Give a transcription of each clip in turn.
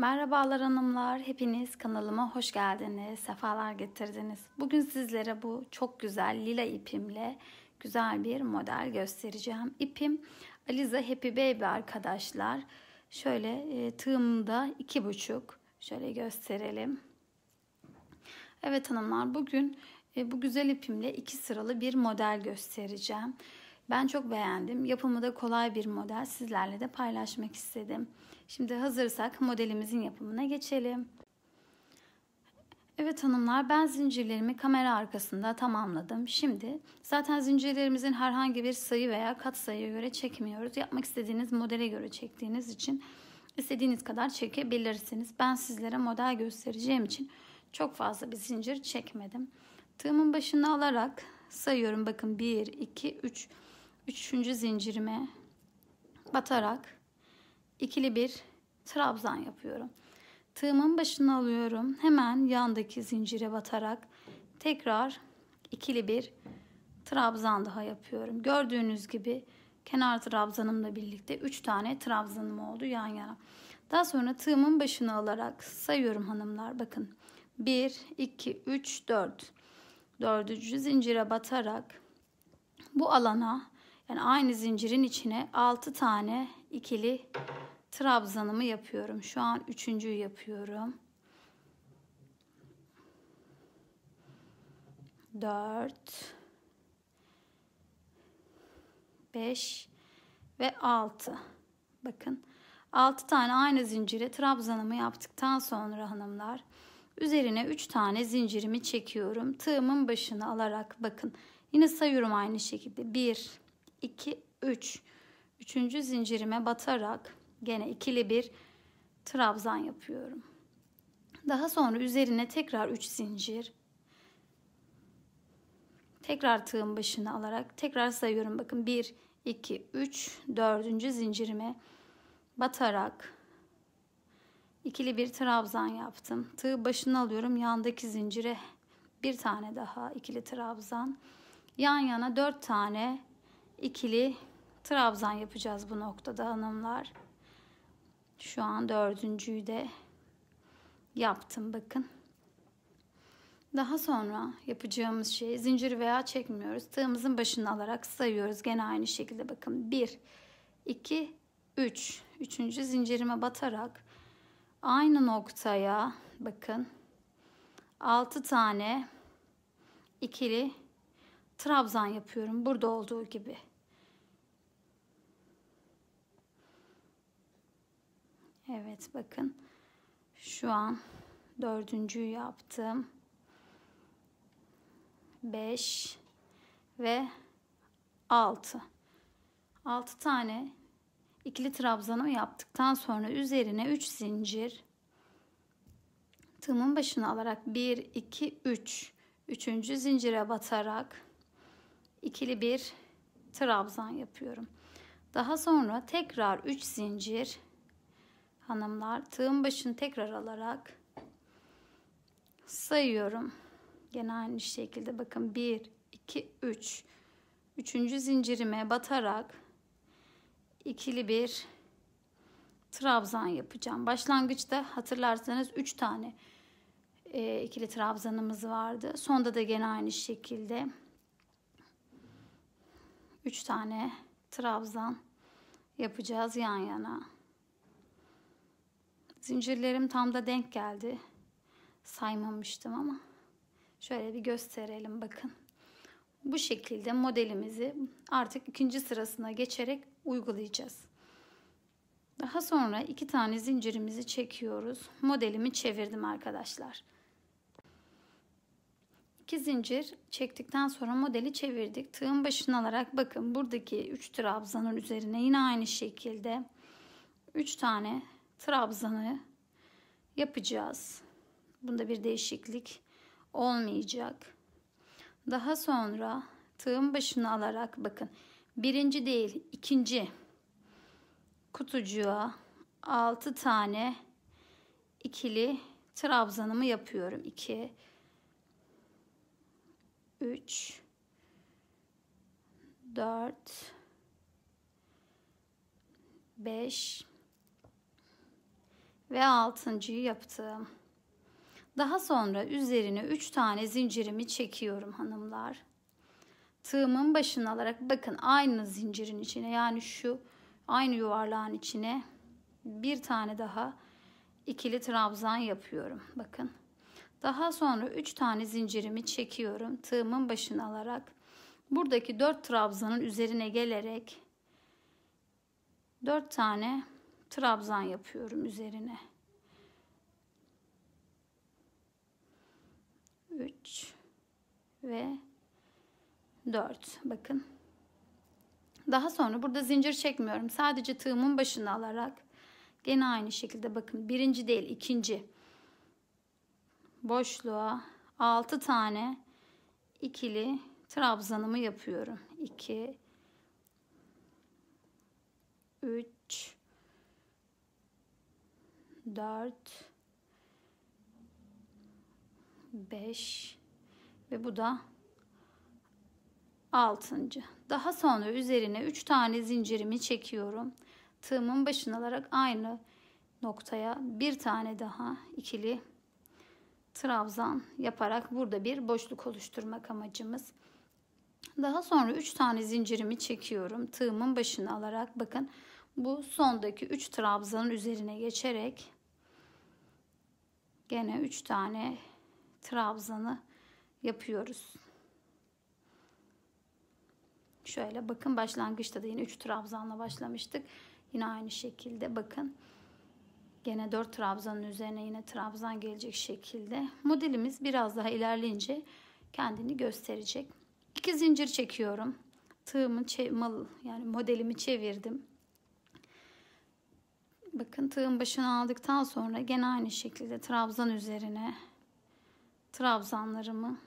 Merhabalar hanımlar, hepiniz kanalıma hoş geldiniz, sefalar getirdiniz. Bugün sizlere bu çok güzel lila ipimle güzel bir model göstereceğim. İpim Aliza Happy Baby arkadaşlar. Şöyle e, tığımda iki buçuk, şöyle gösterelim. Evet hanımlar, bugün e, bu güzel ipimle iki sıralı bir model göstereceğim. Ben çok beğendim. Yapımı da kolay bir model. Sizlerle de paylaşmak istedim. Şimdi hazırsak modelimizin yapımına geçelim. Evet hanımlar ben zincirlerimi kamera arkasında tamamladım. Şimdi zaten zincirlerimizin herhangi bir sayı veya kat sayıya göre çekmiyoruz. Yapmak istediğiniz modele göre çektiğiniz için istediğiniz kadar çekebilirsiniz. Ben sizlere model göstereceğim için çok fazla bir zincir çekmedim. Tığımın başını alarak sayıyorum bakın 1, 2, 3, üçüncü zincirime batarak ikili bir trabzan yapıyorum. Tığımın başına alıyorum. Hemen yandaki zincire batarak tekrar ikili bir trabzan daha yapıyorum. Gördüğünüz gibi kenar trabzanımla birlikte 3 tane trabzanım oldu yan yana. Daha sonra tığımın başına alarak sayıyorum hanımlar. Bakın 1, 2, 3, 4. Dördüncü zincire batarak bu alana yani aynı zincirin içine 6 tane ikili trabzanımı yapıyorum. Şu an üçüncüyü yapıyorum. 4 5 ve 6. Bakın 6 tane aynı zincire trabzanımı yaptıktan sonra hanımlar üzerine 3 tane zincirimi çekiyorum. Tığımın başını alarak bakın. Yine sayıyorum aynı şekilde. 1 2, 3. Üçüncü zincirime batarak gene ikili bir trabzan yapıyorum. Daha sonra üzerine tekrar 3 zincir. Tekrar tığın başını alarak tekrar sayıyorum. Bakın 1, 2, 3, dördüncü zincirime batarak ikili bir trabzan yaptım. Tığ başını alıyorum. Yandaki zincire bir tane daha ikili trabzan. Yan yana dört tane ikili trabzan yapacağız bu noktada hanımlar. Şu an dördüncüyü de yaptım bakın. Daha sonra yapacağımız şey zincir veya çekmiyoruz. Tığımızın başını alarak sayıyoruz. Gene aynı şekilde bakın 1, 2, 3. Üçüncü zincirime batarak aynı noktaya bakın 6 tane ikili trabzan yapıyorum. Burada olduğu gibi. Evet bakın şu an dördüncü yaptım. Beş ve altı. Altı tane ikili trabzanımı yaptıktan sonra üzerine üç zincir tığımın başına alarak bir iki üç üçüncü zincire batarak ikili bir trabzan yapıyorum. Daha sonra tekrar üç zincir hanımlar. Tığın başını tekrar alarak sayıyorum. Gene aynı şekilde bakın 1, 2, 3. Üçüncü zincirime batarak ikili bir trabzan yapacağım. Başlangıçta hatırlarsanız 3 tane e, ikili trabzanımız vardı. Sonda da gene aynı şekilde 3 tane trabzan yapacağız yan yana. Zincirlerim tam da denk geldi. Saymamıştım ama. Şöyle bir gösterelim bakın. Bu şekilde modelimizi artık ikinci sırasına geçerek uygulayacağız. Daha sonra iki tane zincirimizi çekiyoruz. Modelimi çevirdim arkadaşlar. İki zincir çektikten sonra modeli çevirdik. Tığın başına alarak bakın buradaki 3 trabzanın üzerine yine aynı şekilde 3 tane trabzanı yapacağız. Bunda bir değişiklik olmayacak. Daha sonra tığın başını alarak bakın birinci değil ikinci kutucuğa 6 tane ikili trabzanımı yapıyorum. 2 3 4 5 ve altıncıyı yaptım. Daha sonra üzerine üç tane zincirimi çekiyorum hanımlar. Tığımın başını alarak bakın aynı zincirin içine yani şu aynı yuvarlağın içine bir tane daha ikili trabzan yapıyorum. Bakın. Daha sonra üç tane zincirimi çekiyorum. Tığımın başını alarak buradaki dört trabzanın üzerine gelerek dört tane trabzan yapıyorum üzerine. 3 ve 4 bakın. Daha sonra burada zincir çekmiyorum. Sadece tığımın başını alarak gene aynı şekilde bakın birinci değil ikinci boşluğa 6 tane ikili trabzanımı yapıyorum. 2 4 5 ve bu da 6. Daha sonra üzerine 3 tane zincirimi çekiyorum. Tığımın başına alarak aynı noktaya bir tane daha ikili trabzan yaparak burada bir boşluk oluşturmak amacımız. Daha sonra 3 tane zincirimi çekiyorum. Tığımın başına alarak bakın bu sondaki 3 trabzanın üzerine geçerek gene 3 tane trabzanı yapıyoruz. Şöyle bakın başlangıçta da yine 3 trabzanla başlamıştık. Yine aynı şekilde bakın. Gene 4 trabzanın üzerine yine trabzan gelecek şekilde. Modelimiz biraz daha ilerleyince kendini gösterecek. 2 zincir çekiyorum. Tığımı, mal, yani modelimi çevirdim. Bakın tığın başını aldıktan sonra gene aynı şekilde trabzan üzerine trabzanlarımı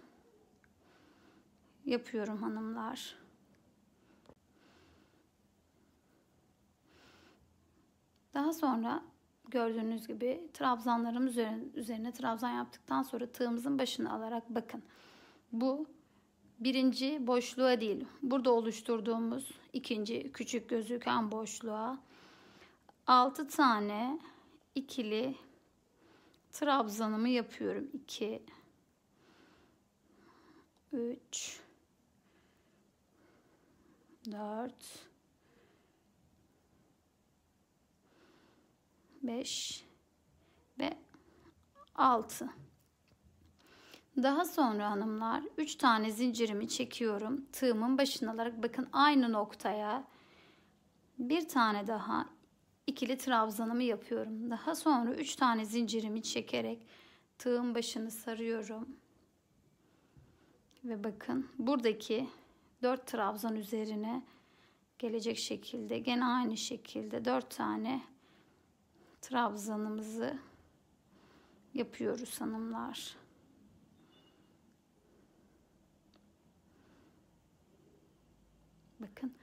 yapıyorum hanımlar. Daha sonra gördüğünüz gibi trabzanlarım üzerine, üzerine trabzan yaptıktan sonra tığımızın başını alarak bakın. Bu birinci boşluğa değil. Burada oluşturduğumuz ikinci küçük gözüken boşluğa 6 tane ikili trabzanımı yapıyorum. 2 3 4 5 ve 6 daha sonra hanımlar 3 tane zincirimi çekiyorum. Tığımın başına alarak bakın aynı noktaya bir tane daha ikili trabzanımı yapıyorum. Daha sonra üç tane zincirimi çekerek tığın başını sarıyorum. Ve bakın buradaki dört trabzan üzerine gelecek şekilde gene aynı şekilde dört tane trabzanımızı yapıyoruz hanımlar. Bakın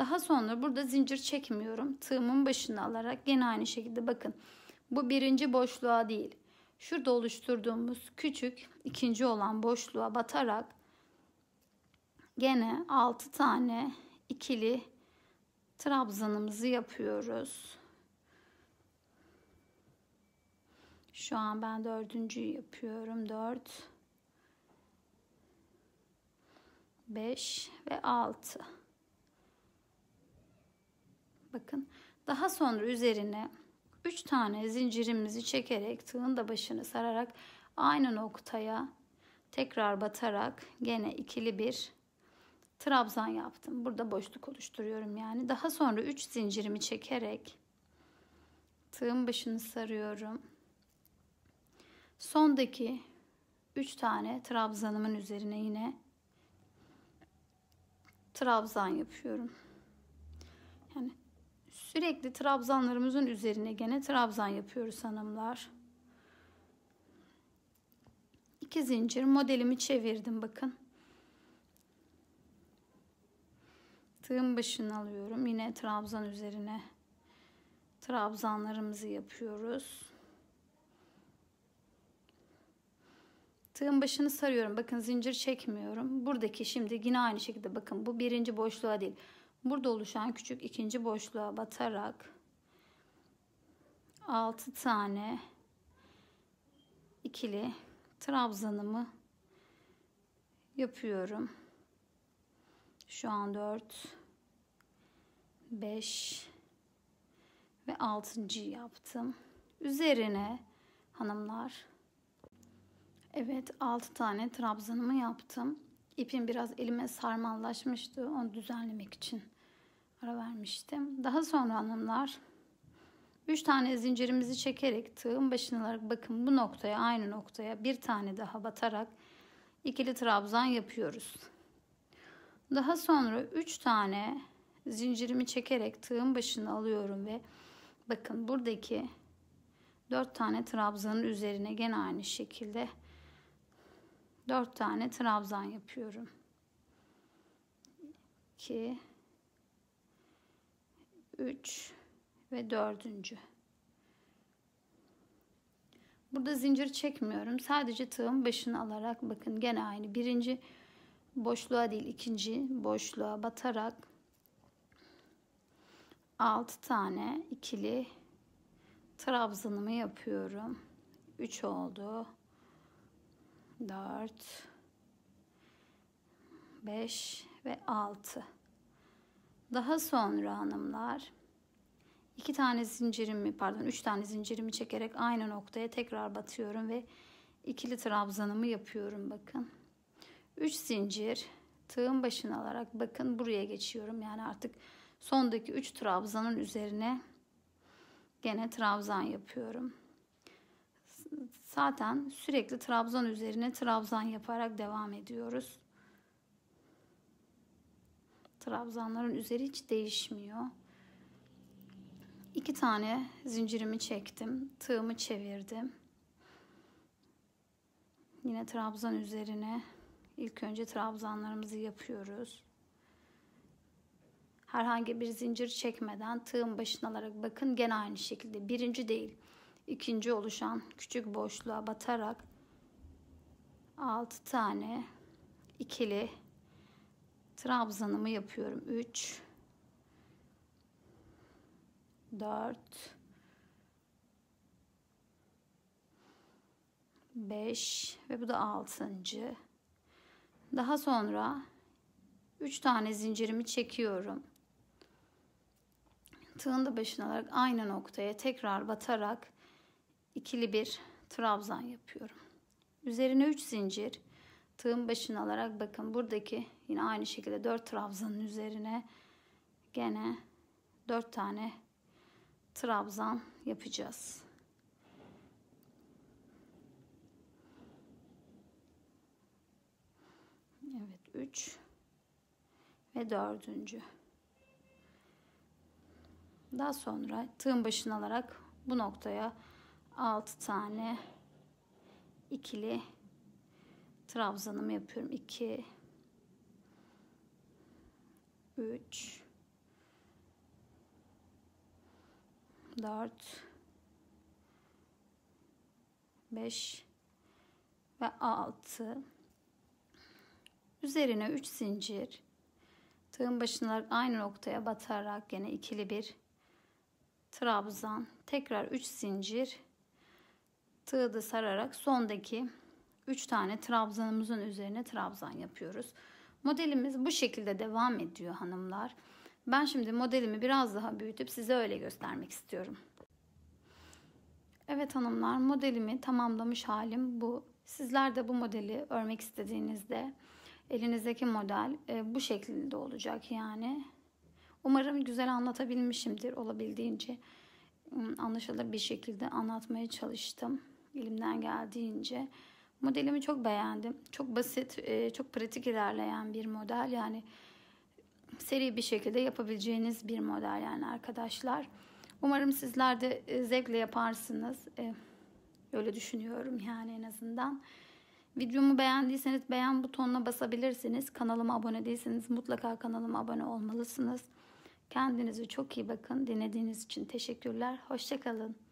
daha sonra burada zincir çekmiyorum. Tığımın başını alarak yine aynı şekilde bakın. Bu birinci boşluğa değil. Şurada oluşturduğumuz küçük ikinci olan boşluğa batarak gene 6 tane ikili trabzanımızı yapıyoruz. Şu an ben dördüncüyü yapıyorum. 4 5 ve 6. Bakın daha sonra üzerine 3 tane zincirimizi çekerek tığın da başını sararak aynı noktaya tekrar batarak gene ikili bir trabzan yaptım. Burada boşluk oluşturuyorum yani. Daha sonra 3 zincirimi çekerek tığın başını sarıyorum. Sondaki 3 tane trabzanımın üzerine yine trabzan yapıyorum. Sürekli trabzanlarımızın üzerine gene trabzan yapıyoruz hanımlar. İki zincir modelimi çevirdim bakın. Tığın başını alıyorum. Yine trabzan üzerine trabzanlarımızı yapıyoruz. Tığın başını sarıyorum. Bakın zincir çekmiyorum. Buradaki şimdi yine aynı şekilde bakın bu birinci boşluğa değil. Burada oluşan küçük ikinci boşluğa batarak 6 tane ikili trabzanımı yapıyorum. Şu an 4 5 ve 6. yaptım. Üzerine hanımlar evet 6 tane trabzanımı yaptım ipim biraz elime sarmallaşmıştı. Onu düzenlemek için ara vermiştim. Daha sonra hanımlar 3 tane zincirimizi çekerek tığın başına alarak bakın bu noktaya aynı noktaya bir tane daha batarak ikili trabzan yapıyoruz. Daha sonra 3 tane zincirimi çekerek tığın başını alıyorum ve bakın buradaki 4 tane trabzanın üzerine gene aynı şekilde 4 tane trabzan yapıyorum. 2 3 ve 4. Burada zincir çekmiyorum. Sadece tığın başını alarak bakın gene aynı. Birinci boşluğa değil ikinci boşluğa batarak 6 tane ikili trabzanımı yapıyorum. 3 oldu. 4 5 ve 6 daha sonra hanımlar iki tane zincirimi pardon üç tane zincirimi çekerek aynı noktaya tekrar batıyorum ve ikili trabzanımı yapıyorum bakın 3 zincir tığın başına alarak bakın buraya geçiyorum yani artık sondaki 3 trabzanın üzerine gene trabzan yapıyorum zaten sürekli trabzan üzerine trabzan yaparak devam ediyoruz. Trabzanların üzeri hiç değişmiyor. İki tane zincirimi çektim. Tığımı çevirdim. Yine trabzan üzerine ilk önce trabzanlarımızı yapıyoruz. Herhangi bir zincir çekmeden tığın başına alarak bakın gene aynı şekilde birinci değil ikinci oluşan küçük boşluğa batarak 6 tane ikili trabzanımı yapıyorum. 3 4 5 ve bu da 6. Daha sonra 3 tane zincirimi çekiyorum. Tığın da başına alarak aynı noktaya tekrar batarak ikili bir trabzan yapıyorum. Üzerine 3 zincir tığın başını alarak bakın buradaki yine aynı şekilde 4 trabzanın üzerine gene 4 tane trabzan yapacağız. Evet 3 ve dördüncü. Daha sonra tığın başını alarak bu noktaya 6 tane ikili trabzanımı yapıyorum. 2 3 4 5 ve 6 üzerine 3 zincir tığın başına aynı noktaya batarak yine ikili bir trabzan tekrar 3 zincir tığı da sararak sondaki 3 tane trabzanımızın üzerine trabzan yapıyoruz. Modelimiz bu şekilde devam ediyor hanımlar. Ben şimdi modelimi biraz daha büyütüp size öyle göstermek istiyorum. Evet hanımlar modelimi tamamlamış halim bu. Sizler de bu modeli örmek istediğinizde elinizdeki model e, bu şeklinde olacak yani. Umarım güzel anlatabilmişimdir olabildiğince hmm, anlaşılır bir şekilde anlatmaya çalıştım elimden geldiğince. Modelimi çok beğendim. Çok basit, e, çok pratik ilerleyen bir model. Yani seri bir şekilde yapabileceğiniz bir model yani arkadaşlar. Umarım sizler de e, zevkle yaparsınız. E, öyle düşünüyorum yani en azından. Videomu beğendiyseniz beğen butonuna basabilirsiniz. Kanalıma abone değilseniz mutlaka kanalıma abone olmalısınız. Kendinize çok iyi bakın. Dinlediğiniz için teşekkürler. Hoşçakalın.